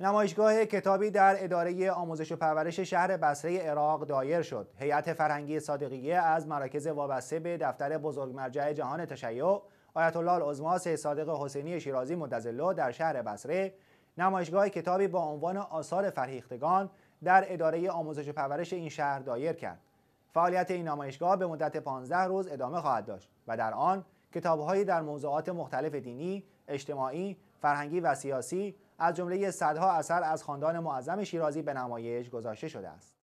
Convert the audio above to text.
نمایشگاه کتابی در اداره آموزش و پرورش شهر بصره عراق دایر شد. هیئت فرهنگی صادقیه از مراکز وابسته به دفتر مرجع جهان تشیع آیت الله العظما صادق حسینی شیرازی مدظله در شهر بصره نمایشگاه کتابی با عنوان آثار فرهیختگان در اداره آموزش و پرورش این شهر دایر کرد. فعالیت این نمایشگاه به مدت 15 روز ادامه خواهد داشت و در آن کتابهایی در موضوعات مختلف دینی، اجتماعی، فرهنگی و سیاسی از جمله صدها اثر از خاندان معظم شیرازی به نمایش گذاشته شده است